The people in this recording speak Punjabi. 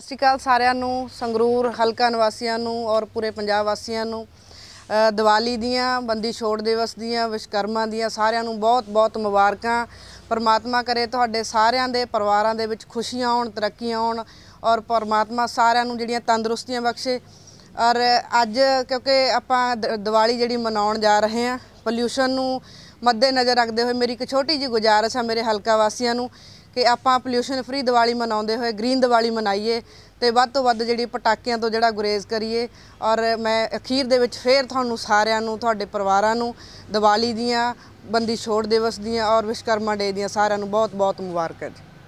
ਸਤਿ ਸ਼੍ਰੀ ਅਕਾਲ ਸਾਰਿਆਂ ਨੂੰ ਸੰਗਰੂਰ ਹਲਕਾ ਨਿਵਾਸੀਆਂ ਨੂੰ ਔਰ ਪੂਰੇ ਪੰਜਾਬ ਵਾਸੀਆਂ ਨੂੰ ਦੀਵਾਲੀ ਦੀਆਂ ਬੰਦੀ ਛੋੜ ਦਿਵਸ ਦੀਆਂ ਵਿਸ਼ਕਰਮਾ ਦੀਆਂ ਸਾਰਿਆਂ ਨੂੰ ਬਹੁਤ-ਬਹੁਤ ਮੁਬਾਰਕਾਂ ਪਰਮਾਤਮਾ ਕਰੇ ਤੁਹਾਡੇ ਸਾਰਿਆਂ ਦੇ ਪਰਿਵਾਰਾਂ ਦੇ ਵਿੱਚ ਖੁਸ਼ੀਆਂ ਆਉਣ ਤਰੱਕੀਆਂ ਆਉਣ ਔਰ ਪਰਮਾਤਮਾ ਸਾਰਿਆਂ ਨੂੰ ਜਿਹੜੀਆਂ ਤੰਦਰੁਸਤੀਆਂ ਬਖਸ਼ੇ ਔਰ ਅੱਜ ਕਿਉਂਕਿ ਆਪਾਂ ਦੀਵਾਲੀ ਜਿਹੜੀ ਮਨਾਉਣ ਜਾ ਰਹੇ ਹਾਂ ਪੋਲਿਊਸ਼ਨ ਨੂੰ ਮੱਦੇ ਨਜ਼ਰ ਰੱਖਦੇ ਹੋਏ ਮੇਰੀ ਇੱਕ ਛੋਟੀ ਜੀ ਗੁਜ਼ਾਰਿਸ਼ ਆ ਮੇਰੇ ਹਲਕਾ ਵਾਸੀਆਂ ਨੂੰ ਕਿ ਆਪਾਂ ਪੋਲੂਸ਼ਨ ਫ੍ਰੀ ਦੀਵਾਲੀ ਮਨਾਉਂਦੇ ਹੋਏ ਗ੍ਰੀਨ ਦੀਵਾਲੀ ਮਨਾਈਏ ਤੇ ਵੱਧ ਤੋਂ ਵੱਧ ਜਿਹੜੀ ਪਟਾਕਿਆਂ ਤੋਂ ਜਿਹੜਾ ਗੁਰੇਜ਼ ਕਰੀਏ ਔਰ ਮੈਂ ਅਖੀਰ ਦੇ ਵਿੱਚ ਫੇਰ ਤੁਹਾਨੂੰ ਸਾਰਿਆਂ ਨੂੰ ਤੁਹਾਡੇ ਪਰਿਵਾਰਾਂ ਨੂੰ ਦੀਵਾਲੀ ਦੀਆਂ ਬੰਦੀ ਛੋੜ ਦਿਵਸ ਦੀਆਂ ਔਰ ਵਿਸ਼ਕਰਮਾ ਡੇ ਦੀਆਂ ਸਾਰਿਆਂ ਨੂੰ ਬਹੁਤ ਬਹੁਤ ਮੁਬਾਰਕਾਂ ਜੀ